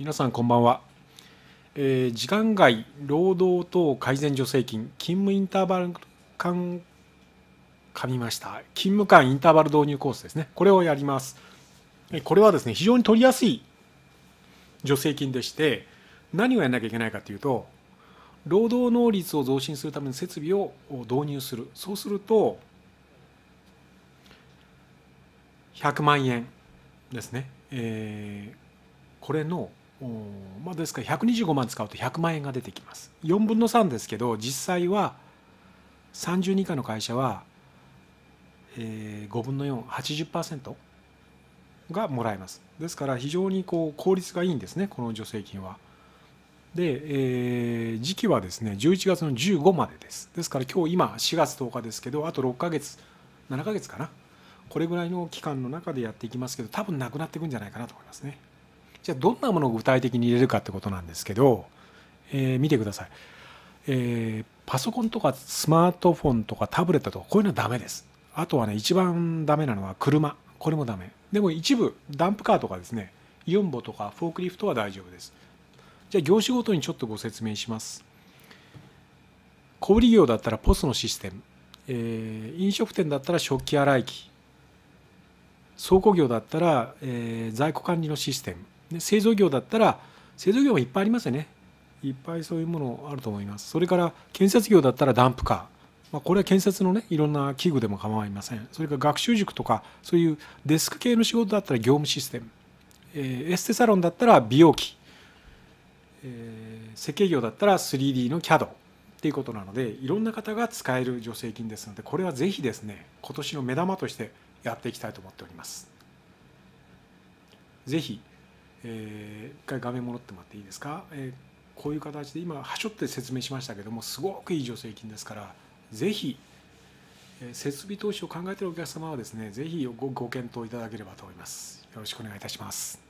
皆さんこんばんは、えー時間外労働等改善助成金勤務インターバル間噛みました勤務間インターバル導入コースですねこれをやりますえこれはですね非常に取りやすい助成金でして何をやらなきゃいけないかというと労働能率を増進するための設備を導入するそうすると100万円ですね、えーこれのまあ、ですから125万使うと100万円が出てきます4分の3ですけど実際は30人以下の会社は、えー、5分の480%がもらえますですから非常にこう効率がいいんですねこの助成金はで、えー、時期はですね11月の15までですですから今日今4月10日ですけどあと6ヶ月7ヶ月かなこれぐらいの期間の中でやっていきますけど多分なくなっていくんじゃないかなと思いますねじゃあどんなものを具体的に入れるかってことなんですけど、えー、見てください、えー、パソコンとかスマートフォンとかタブレットとかこういうのはダメですあとはね一番ダメなのは車これもダメでも一部ダンプカーとかですねユンボとかフォークリフトは大丈夫ですじゃあ業種ごとにちょっとご説明します小売業だったらポスのシステム、えー、飲食店だったら食器洗い機倉庫業だったら、えー、在庫管理のシステムで製造業だったら製造業はいっぱいありますよねいっぱいそういうものあると思いますそれから建設業だったらダンプカー、まあ、これは建設のねいろんな器具でも構いませんそれから学習塾とかそういうデスク系の仕事だったら業務システム、えー、エステサロンだったら美容器、えー、設計業だったら 3D の CAD っていうことなのでいろんな方が使える助成金ですのでこれはぜひですね今年の目玉としてやっていきたいと思っております。ぜひえー、一回画面戻ってもらっていいですか、えー、こういう形で今はしょって説明しましたけどもすごくいい助成金ですから是非、えー、設備投資を考えているお客様はですね是非ご検討いただければと思いますよろしくお願いいたします